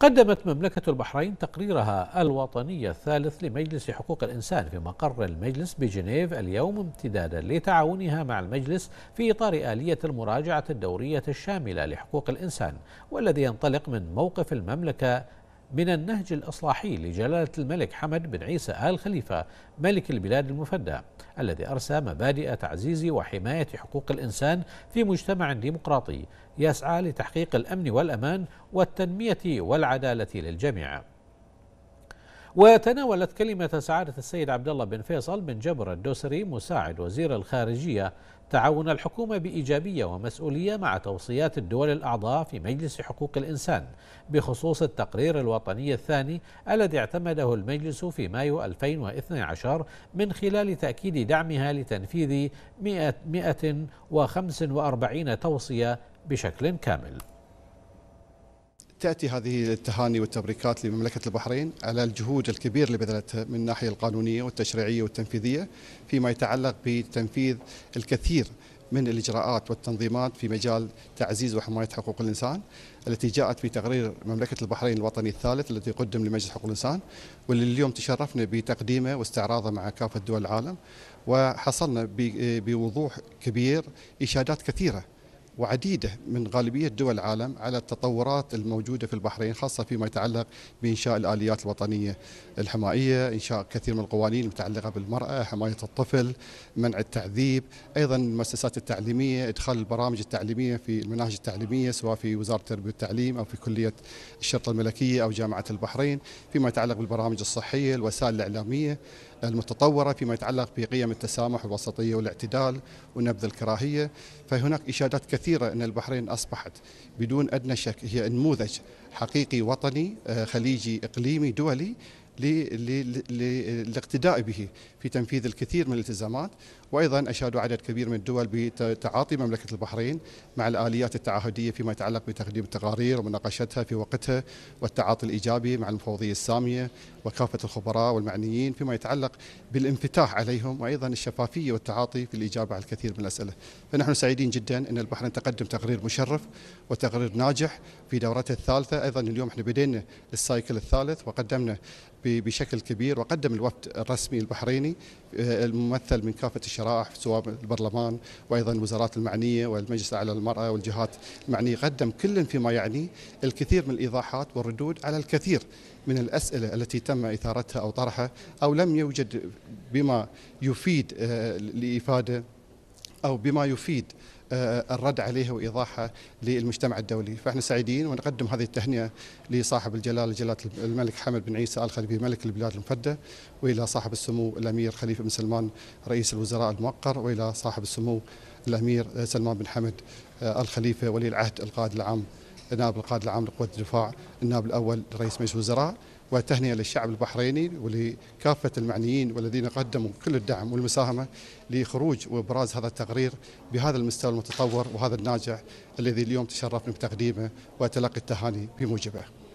قدمت مملكة البحرين تقريرها الوطني الثالث لمجلس حقوق الإنسان في مقر المجلس بجنيف اليوم امتدادا لتعاونها مع المجلس في إطار آلية المراجعة الدورية الشاملة لحقوق الإنسان والذي ينطلق من موقف المملكة من النهج الإصلاحي لجلالة الملك حمد بن عيسى آل خليفة ملك البلاد المفدى الذي أرسى مبادئ تعزيز وحماية حقوق الإنسان في مجتمع ديمقراطي يسعى لتحقيق الأمن والأمان والتنمية والعدالة للجميع وتناولت كلمة سعادة السيد عبد الله بن فيصل بن جبر الدوسري مساعد وزير الخارجية تعاون الحكومة بإيجابية ومسؤولية مع توصيات الدول الأعضاء في مجلس حقوق الإنسان بخصوص التقرير الوطني الثاني الذي اعتمده المجلس في مايو 2012 من خلال تأكيد دعمها لتنفيذ 145 توصية بشكل كامل تأتي هذه التهاني والتبريكات لمملكة البحرين على الجهود الكبيرة اللي بذلتها من الناحية القانونية والتشريعية والتنفيذية فيما يتعلق بتنفيذ الكثير من الإجراءات والتنظيمات في مجال تعزيز وحماية حقوق الإنسان التي جاءت في تقرير مملكة البحرين الوطني الثالث الذي قدم لمجلس حقوق الإنسان واللي اليوم تشرفنا بتقديمه واستعراضه مع كافة دول العالم وحصلنا بوضوح كبير إشادات كثيرة وعديدة من غالبية دول العالم على التطورات الموجودة في البحرين خاصة فيما يتعلق بإنشاء الآليات الوطنية الحمائية إنشاء كثير من القوانين المتعلقة بالمرأة حماية الطفل منع التعذيب أيضا المؤسسات التعليمية إدخال البرامج التعليمية في المناهج التعليمية سواء في وزارة التربية والتعليم أو في كلية الشرطة الملكية أو جامعة البحرين فيما يتعلق بالبرامج الصحية الوسائل الإعلامية المتطورة فيما يتعلق بقيم التسامح والوسطية والاعتدال ونبذ الكراهية فهناك إشادات كثيرة أن البحرين أصبحت بدون أدنى شك هي نموذج حقيقي وطني آه، خليجي إقليمي دولي للاقتداء به في تنفيذ الكثير من الالتزامات وايضا اشادوا عدد كبير من الدول بتعاطي مملكه البحرين مع الاليات التعهديه فيما يتعلق بتقديم التقارير ومناقشتها في وقتها والتعاطي الايجابي مع المفوضيه الساميه وكافه الخبراء والمعنيين فيما يتعلق بالانفتاح عليهم وايضا الشفافيه والتعاطي في الاجابه على الكثير من الاسئله فنحن سعيدين جدا ان البحرين تقدم تقرير مشرف وتقرير ناجح في دورته الثالثه ايضا اليوم احنا بدينا السايكل الثالث وقدمنا بشكل كبير وقدم الوفد الرسمي البحريني آه، الممثل من كافة الشرائح سواء البرلمان وأيضا الوزارات المعنية والمجلس على المراه والجهات المعنية قدم كل فيما يعنيه الكثير من الإيضاحات والردود على الكثير من الأسئلة التي تم إثارتها أو طرحها أو لم يوجد بما يفيد آه، لافاده أو بما يفيد آه، الرد عليها وايضاحها للمجتمع الدولي، فاحنا سعيدين ونقدم هذه التهنئه لصاحب الجلاله جلاله الملك حمد بن عيسى ال خليفه ملك البلاد المفدى والى صاحب السمو الامير خليفه بن سلمان رئيس الوزراء الموقر والى صاحب السمو الامير سلمان بن حمد آه، ال خليفه ولي العهد القائد العام نائب القائد العام لقوات الدفاع النائب الاول رئيس مجلس الوزراء وتهنئة للشعب البحريني ولكافة المعنيين والذين قدموا كل الدعم والمساهمة لخروج وإبراز هذا التقرير بهذا المستوى المتطور وهذا الناجح الذي اليوم تشرفنا بتقديمه وتلقي التهاني بموجبه